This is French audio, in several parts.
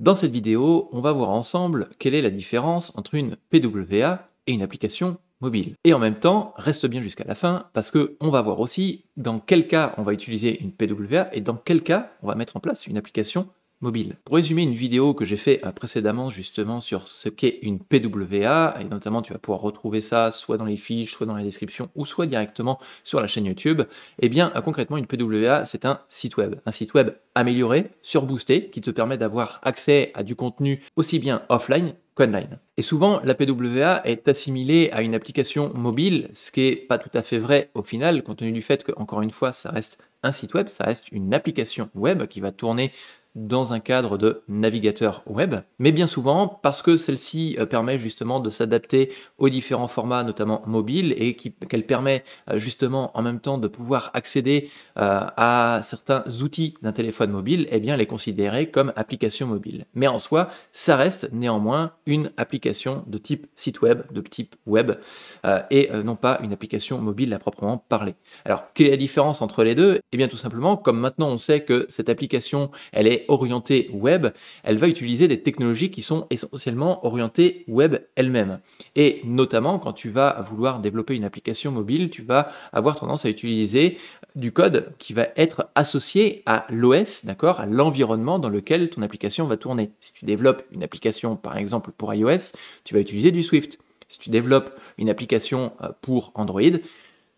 Dans cette vidéo, on va voir ensemble quelle est la différence entre une PWA et une application mobile. Et en même temps, reste bien jusqu'à la fin parce que on va voir aussi dans quel cas on va utiliser une PWA et dans quel cas on va mettre en place une application mobile. Pour résumer une vidéo que j'ai fait euh, précédemment justement sur ce qu'est une PWA, et notamment tu vas pouvoir retrouver ça soit dans les fiches, soit dans la description, ou soit directement sur la chaîne YouTube, eh bien euh, concrètement une PWA c'est un site web. Un site web amélioré, surboosté, qui te permet d'avoir accès à du contenu aussi bien offline qu'online. Et souvent, la PWA est assimilée à une application mobile, ce qui n'est pas tout à fait vrai au final, compte tenu du fait que, encore une fois, ça reste un site web, ça reste une application web qui va tourner dans un cadre de navigateur web, mais bien souvent parce que celle-ci euh, permet justement de s'adapter aux différents formats, notamment mobile et qu'elle permet euh, justement en même temps de pouvoir accéder euh, à certains outils d'un téléphone mobile, et eh bien les considérer comme applications mobile. Mais en soi, ça reste néanmoins une application de type site web, de type web, et non pas une application mobile à proprement parler. Alors, quelle est la différence entre les deux Et eh bien tout simplement, comme maintenant on sait que cette application, elle est orientée web, elle va utiliser des technologies qui sont essentiellement orientées web elles-mêmes. Et notamment, quand tu vas vouloir développer une application mobile, tu vas avoir tendance à utiliser du code qui va être associé à l'OS, d'accord, à l'environnement dans lequel ton application va tourner. Si tu développes une application, par exemple, pour iOS, tu vas utiliser du Swift. Si tu développes une application euh, pour Android,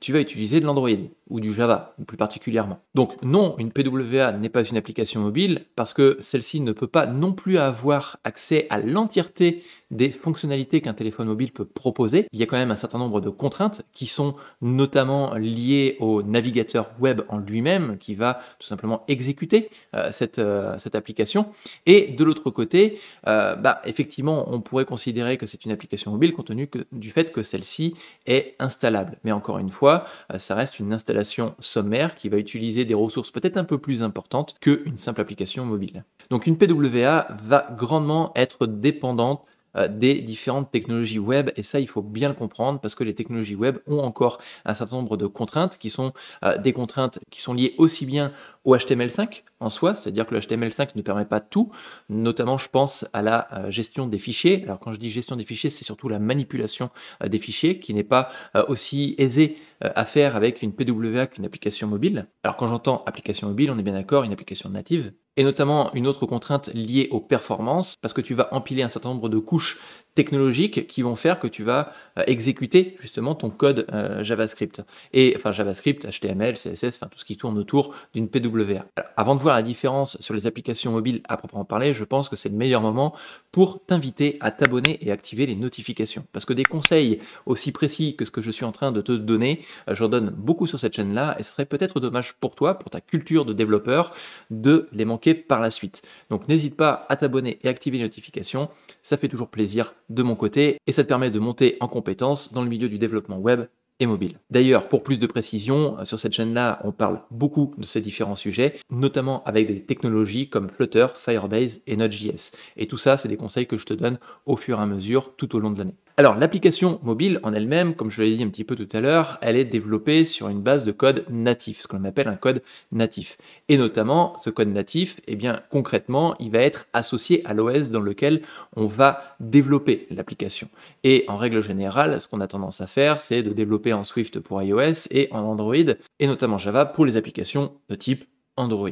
tu vas utiliser de l'Android ou du Java, plus particulièrement. Donc non, une PWA n'est pas une application mobile, parce que celle-ci ne peut pas non plus avoir accès à l'entièreté des fonctionnalités qu'un téléphone mobile peut proposer. Il y a quand même un certain nombre de contraintes qui sont notamment liées au navigateur web en lui-même, qui va tout simplement exécuter euh, euh, cette, application. Et de l'autre côté, euh, bah, effectivement, on pourrait considérer que c'est une application mobile compte tenu du fait que celle-ci est installable. Mais encore une fois, ça reste une installation sommaire qui va utiliser des ressources peut-être un peu plus importantes qu'une simple application mobile. Donc une PWA va grandement être dépendante euh, des différentes technologies web et ça il faut bien le comprendre parce que les technologies web ont encore un certain nombre de contraintes qui sont euh, des contraintes qui sont liées aussi bien HTML5 en soi, c'est-à-dire que le HTML5 ne permet pas tout, notamment je pense à la euh, gestion des fichiers. Alors quand je dis gestion des fichiers, c'est surtout la manipulation euh, des fichiers qui n'est pas euh, aussi aisée à faire avec une PWA qu'une application mobile. Alors quand j'entends application mobile, on est bien d'accord, une application native, et notamment une autre contrainte liée aux performances, parce que tu vas empiler un certain nombre de couches technologiques qui vont faire que tu vas euh, exécuter justement ton code euh, JavaScript. Et enfin JavaScript, HTML, CSS, enfin tout ce qui tourne autour d'une PWA. avant de voir la différence sur les applications mobiles à proprement parler, je pense que c'est le meilleur moment pour t'inviter à t'abonner et activer les notifications. Parce que des conseils aussi précis que ce que je suis en train de te donner, euh, j'en donne beaucoup sur cette chaîne-là et ce serait peut-être dommage pour toi, pour ta culture de développeur, de les manquer par la suite. Donc n'hésite pas à t'abonner et activer les notifications, ça fait toujours plaisir de mon côté et ça te permet de monter en compétences dans le milieu du développement web mobile. D'ailleurs, pour plus de précision, euh, sur cette chaîne-là, on parle beaucoup de ces différents sujets, notamment avec des technologies comme Flutter, Firebase et Node.js. Et tout ça, c'est des conseils que je te donne au fur et à mesure tout au long de l'année. Alors, l'application mobile en elle-même, comme je l'ai dit un petit peu tout à l'heure, elle est développée sur une base de code natif, ce qu'on appelle un code natif. Et notamment, ce code natif, eh bien, concrètement, il va être associé à l'OS dans lequel on va développer l'application. Et en règle générale, ce qu'on a tendance à faire, c'est de développer en Swift pour iOS et en Android, et notamment Java pour les applications de type Android.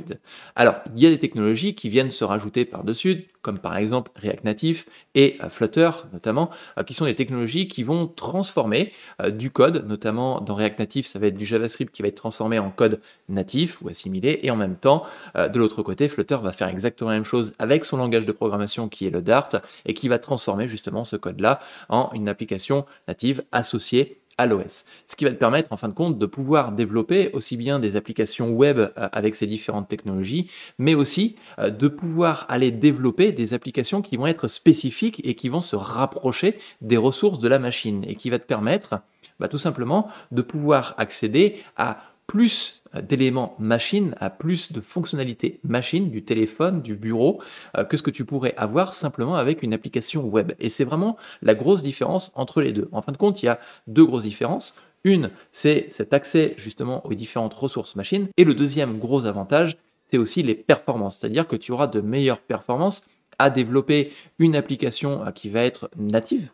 Alors, il y a des technologies qui viennent se rajouter par-dessus, comme par exemple React Native et euh, Flutter notamment, euh, qui sont des technologies qui vont transformer euh, du code, notamment dans React Native, ça va être du JavaScript qui va être transformé en code natif ou assimilé, et en même temps, de l'autre côté, Flutter va faire exactement la même chose avec son langage de programmation qui est le Dart, et qui va transformer justement ce code-là en une application native associée à l'OS. Ce qui va te permettre, en fin de compte, de pouvoir développer aussi bien des applications web euh, avec ces différentes technologies, mais aussi euh, de pouvoir aller développer des applications qui vont être spécifiques et qui vont se rapprocher des ressources de la machine et qui va te permettre bah, tout simplement de pouvoir accéder à plus d'éléments machine, à plus de fonctionnalités machine du téléphone, du bureau, euh, que ce que tu pourrais avoir simplement avec une application web. Et c'est vraiment la grosse différence entre les deux. En fin de compte, il y a deux grosses différences. Une, c'est cet accès justement aux différentes ressources machines. Et le deuxième gros avantage, c'est aussi les performances. C'est-à-dire que tu auras de meilleures performances à développer une application euh, qui va être native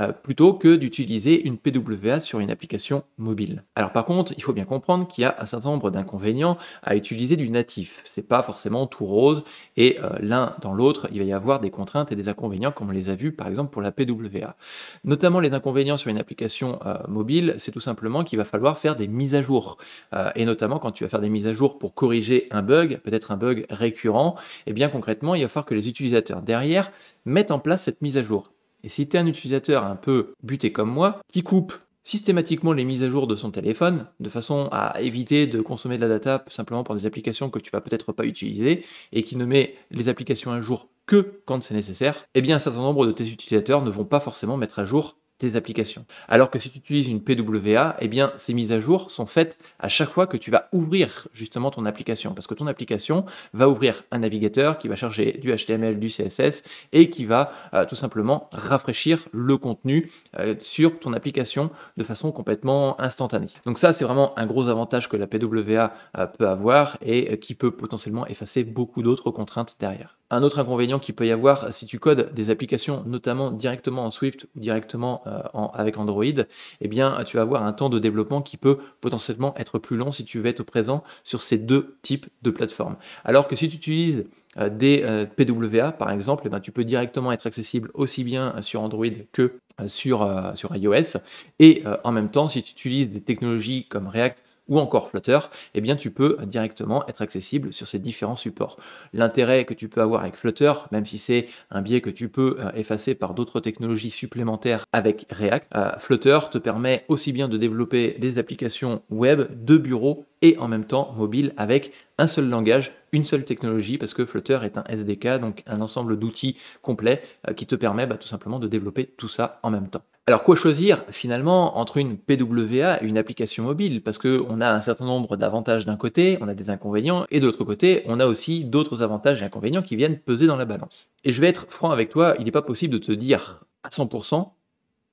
euh, plutôt que d'utiliser une PWA sur une application mobile. Alors par contre, il faut bien comprendre qu'il y a un certain nombre d'inconvénients à utiliser du natif. C'est pas forcément tout rose et euh, l'un dans l'autre, il va y avoir des contraintes et des inconvénients comme on les a vus par exemple pour la PWA. Notamment les inconvénients sur une application euh, mobile, c'est tout simplement qu'il va falloir faire des mises à jour et notamment quand tu vas faire des mises à jour pour corriger un bug, peut-être un bug récurrent, et eh bien concrètement, il va falloir que les utilisateurs derrière mettent en place cette mise à jour. Et si tu es un utilisateur un peu buté comme moi, qui coupe systématiquement les mises à jour de son téléphone, de façon à éviter de consommer de la data simplement pour des applications que tu vas peut-être pas utiliser, et qui ne met les applications à jour que quand c'est nécessaire, eh bien un certain nombre de tes utilisateurs ne vont pas forcément mettre à jour tes applications. Alors que si tu utilises une PWA, eh bien, ces mises à jour sont faites à chaque fois que tu vas ouvrir justement ton application, parce que ton application va ouvrir un navigateur qui va charger du HTML, du CSS et qui va euh, tout simplement rafraîchir le contenu euh, sur ton application de façon complètement instantanée. Donc ça, c'est vraiment un gros avantage que la PWA euh, peut avoir et qui peut potentiellement effacer beaucoup d'autres contraintes derrière. Un autre inconvénient qui peut y avoir si tu codes des applications, notamment directement en Swift ou directement euh, avec Android, eh bien, tu vas avoir un temps de développement qui peut potentiellement être plus long si tu veux être présent sur ces deux types de plateformes. Alors que si tu utilises euh, des euh, PWA par exemple, eh ben, tu peux directement être accessible aussi bien sur Android que sur, sur iOS. Et en même temps, si tu utilises des technologies comme React, ou encore Flutter, eh bien tu peux directement être accessible sur ces différents supports. L'intérêt que tu peux avoir avec Flutter, même si c'est un biais que tu peux euh, effacer par d'autres technologies supplémentaires avec React, euh, Flutter te permet aussi bien de développer des applications web, de bureau et en même temps mobile avec un seul langage, une seule technologie, parce que Flutter est un SDK, donc un ensemble d'outils complets euh, qui te permet bah, tout simplement de développer tout ça en même temps. Alors quoi choisir finalement entre une PWA et une application mobile Parce qu'on a un certain nombre d'avantages d'un côté, on a des inconvénients, et de l'autre côté, on a aussi d'autres avantages et inconvénients qui viennent peser dans la balance. Et je vais être franc avec toi, il n'est pas possible de te dire à 100%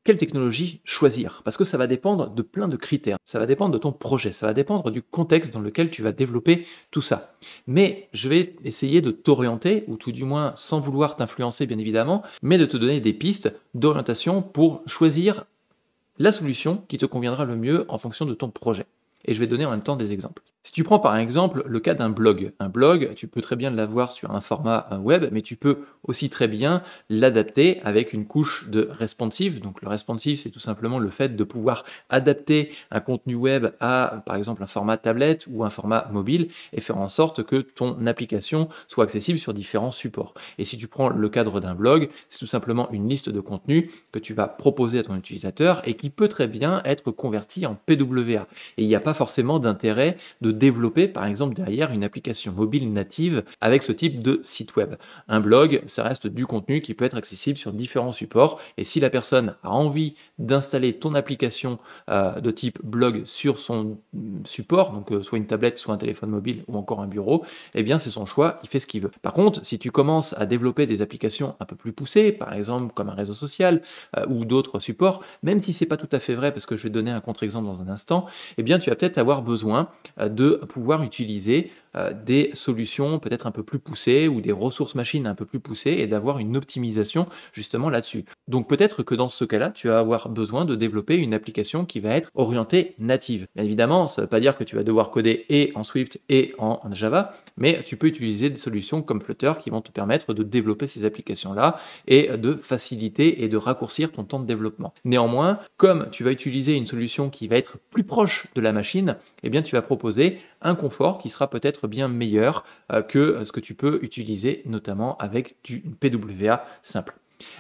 quelle technologie choisir Parce que ça va dépendre de plein de critères, ça va dépendre de ton projet, ça va dépendre du contexte dans lequel tu vas développer tout ça. Mais je vais essayer de t'orienter, ou tout du moins sans vouloir t'influencer bien évidemment, mais de te donner des pistes d'orientation pour choisir la solution qui te conviendra le mieux en fonction de ton projet. Et je vais donner en même temps des exemples. Si tu prends par exemple le cas d'un blog, un blog, tu peux très bien l'avoir sur un format euh, web, mais tu peux aussi très bien l'adapter avec une couche de responsive. Donc le responsive, c'est tout simplement le fait de pouvoir adapter un contenu web à par exemple un format tablette ou un format mobile et faire en sorte que ton application soit accessible sur différents supports. Et si tu prends le cadre d'un blog, c'est tout simplement une liste de contenus que tu vas proposer à ton utilisateur et qui peut très bien être converti en PWA. Et il n'y a pas forcément d'intérêt de développer par exemple derrière une application mobile native avec ce type de site web. Un blog, ça reste du contenu qui peut être accessible sur différents supports et si la personne a envie d'installer ton application euh, de type blog sur son support, donc euh, soit une tablette, soit un téléphone mobile ou encore un bureau, eh bien c'est son choix, il fait ce qu'il veut. Par contre, si tu commences à développer des applications un peu plus poussées, par exemple comme un réseau social euh, ou d'autres supports, même si c'est pas tout à fait vrai parce que je vais donner un contre-exemple dans un instant, eh bien tu vas peut-être avoir besoin de de pouvoir utiliser euh, des solutions peut-être un peu plus poussées ou des ressources machines un peu plus poussées et d'avoir une optimisation justement là-dessus. Donc peut-être que dans ce cas-là, tu vas avoir besoin de développer une application qui va être orientée native. évidemment, ça ne veut pas dire que tu vas devoir coder et en Swift et en Java, mais tu peux utiliser des solutions comme Flutter qui vont te permettre de développer ces applications-là et de faciliter et de raccourcir ton temps de développement. Néanmoins, comme tu vas utiliser une solution qui va être plus proche de la machine, eh bien tu vas proposer un confort qui sera peut-être bien meilleur euh, que euh, ce que tu peux utiliser notamment avec une PWA simple.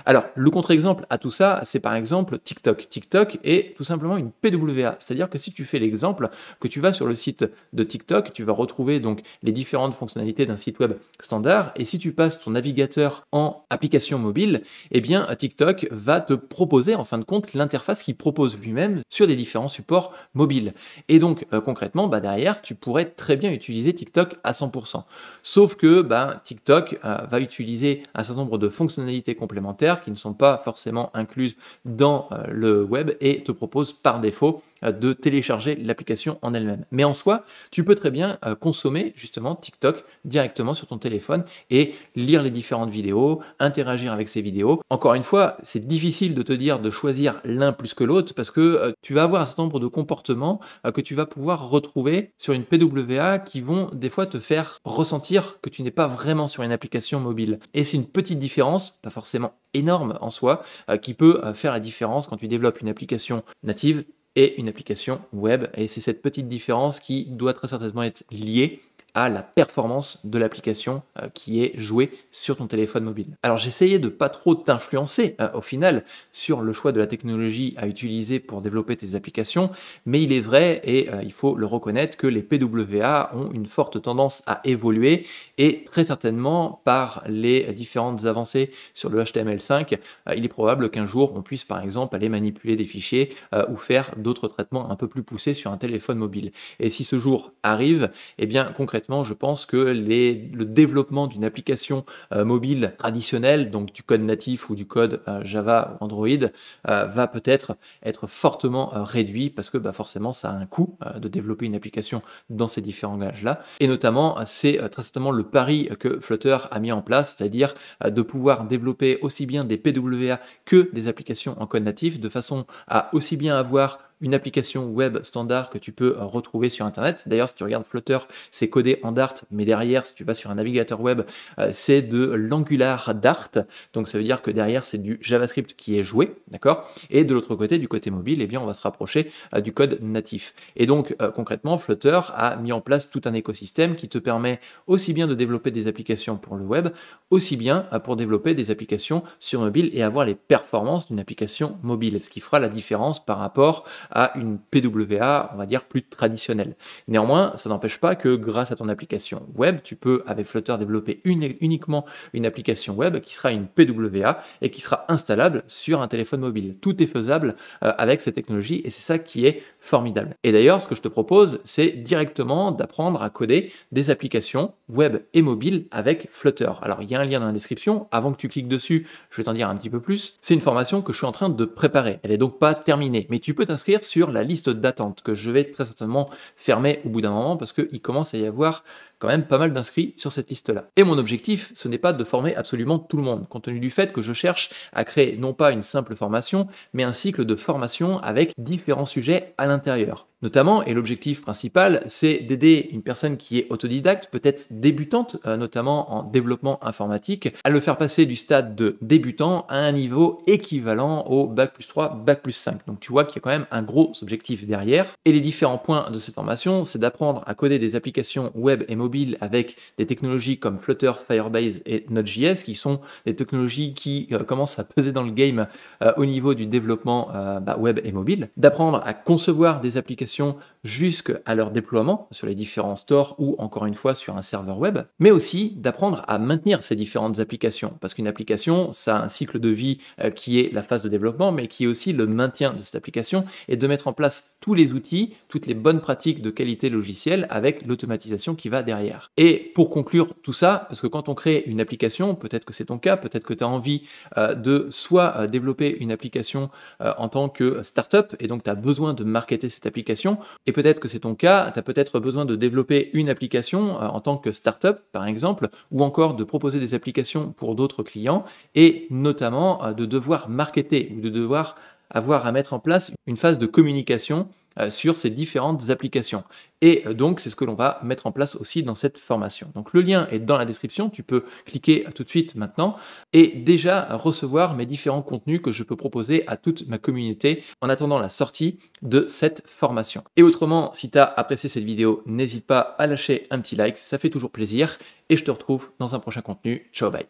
Alors, le contre-exemple à tout ça, c'est par exemple TikTok. TikTok est tout simplement une PWA, c'est-à-dire que si tu fais l'exemple, que tu vas sur le site de TikTok, tu vas retrouver donc les différentes fonctionnalités d'un site web standard, et si tu passes ton navigateur en application mobile, eh bien TikTok va te proposer en fin de compte l'interface qu'il propose lui-même sur des différents supports mobiles. Et donc euh, concrètement, bah, derrière, tu pourrais très bien utiliser TikTok à 100%. Sauf que bah, TikTok euh, va utiliser un certain nombre de fonctionnalités complémentaires qui ne sont pas forcément incluses dans euh, le web et te proposent par défaut euh, de télécharger l'application en elle-même. Mais en soi, tu peux très bien euh, consommer justement TikTok directement sur ton téléphone et lire les différentes vidéos, interagir avec ces vidéos. Encore une fois, c'est difficile de te dire de choisir l'un plus que l'autre parce que euh, tu vas avoir un certain nombre de comportements que tu vas pouvoir retrouver sur une PWA qui vont des fois te faire ressentir que tu n'es pas vraiment sur une application mobile. Et c'est une petite différence, pas forcément énorme en soi, qui peut faire la différence quand tu développes une application native et une application web. Et c'est cette petite différence qui doit très certainement être liée à la performance de l'application euh, qui est jouée sur ton téléphone mobile. Alors j'essayais de pas trop t'influencer euh, au final sur le choix de la technologie à utiliser pour développer tes applications, mais il est vrai et euh, il faut le reconnaître que les PWA ont une forte tendance à évoluer et très certainement par les différentes avancées sur le HTML5, il est probable qu'un jour on puisse par exemple aller manipuler des fichiers ou faire d'autres traitements un peu plus poussés sur un téléphone mobile. Et si ce jour arrive, eh bien concrètement je pense que le développement d'une application euh, mobile traditionnelle, donc du code natif ou du code euh, Java ou Android, euh, va peut-être être fortement réduit parce que bah, forcément ça a un coût de développer une application dans ces différents langages-là. Et notamment, c'est très certainement le pari que Flutter a mis en place, c'est-à-dire de pouvoir développer aussi bien des PWA que des applications en code natif de façon à aussi bien avoir une application web standard que tu peux euh, retrouver sur Internet. D'ailleurs, si tu regardes Flutter, c'est codé en Dart, mais derrière, si tu vas sur un navigateur web, euh, c'est de l'Angular Dart. Donc, ça veut dire que derrière, c'est du JavaScript qui est joué, d'accord Et de l'autre côté, du côté mobile, et eh bien, on va se rapprocher euh, du code natif. Et donc, concrètement, Flutter a mis en place tout un écosystème qui te permet aussi bien de développer des applications pour le web, aussi bien pour développer des applications sur mobile et avoir les performances d'une application mobile, ce qui fera la différence par rapport à une PWA, on va dire, plus traditionnelle. Néanmoins, ça n'empêche pas que grâce à ton application web, tu peux, avec Flutter, développer uniquement une application web qui sera une PWA et qui sera installable sur un téléphone mobile. Tout est faisable euh, avec cette technologie et c'est ça qui est formidable. Et d'ailleurs, ce que je te propose, c'est directement d'apprendre à coder des applications web et mobiles avec Flutter. Alors, il y a un lien dans la description. Avant que tu cliques dessus, je vais t'en dire un petit peu plus. C'est une formation que je suis en train de préparer. Elle n'est donc pas terminée, mais tu peux t'inscrire sur la liste d'attente que je vais très certainement fermer au bout d'un moment parce qu'il commence à y avoir quand même pas mal d'inscrits sur cette liste-là. Et mon objectif, ce n'est pas de former absolument tout le monde, compte tenu du fait que je cherche à créer non pas une simple formation, mais un cycle de formation avec différents sujets à l'intérieur. Notamment, et l'objectif principal, c'est d'aider une personne qui est autodidacte, peut-être débutante, euh, notamment en développement informatique, à le faire passer du stade de débutant à un niveau équivalent au Bac plus 3, Bac plus 5. Donc tu vois qu'il y a quand même un gros objectif derrière. Et les différents points de cette formation, c'est d'apprendre à coder des applications web et mobile avec des technologies comme Flutter, Firebase et Node.js, qui sont des technologies qui euh, commencent à peser dans le game euh, au niveau du développement euh, bah, web et mobile, d'apprendre à concevoir des applications jusqu'à leur déploiement sur les différents stores ou encore une fois sur un serveur web, mais aussi d'apprendre à maintenir ces différentes applications, parce qu'une application, ça a un cycle de vie qui est la phase de développement, mais qui est aussi le maintien de cette application, et de mettre en place tous les outils, toutes les bonnes pratiques de qualité logicielle avec l'automatisation qui va derrière. Et pour conclure tout ça, parce que quand on crée une application, peut-être que c'est ton cas, peut-être que tu as envie euh, de soit euh, développer une application euh, en tant que startup, et donc tu as besoin de marketer cette application, et peut-être que c'est ton cas, tu as peut-être besoin de développer une application en tant que startup, par exemple, ou encore de proposer des applications pour d'autres clients, et notamment de devoir marketer ou de devoir avoir à mettre en place une phase de communication euh, sur ces différentes applications. Et euh, donc, c'est ce que l'on va mettre en place aussi dans cette formation. Donc, le lien est dans la description. Tu peux cliquer tout de suite maintenant et déjà recevoir mes différents contenus que je peux proposer à toute ma communauté en attendant la sortie de cette formation. Et autrement, si tu as apprécié cette vidéo, n'hésite pas à lâcher un petit like. Ça fait toujours plaisir. Et je te retrouve dans un prochain contenu. Ciao, bye.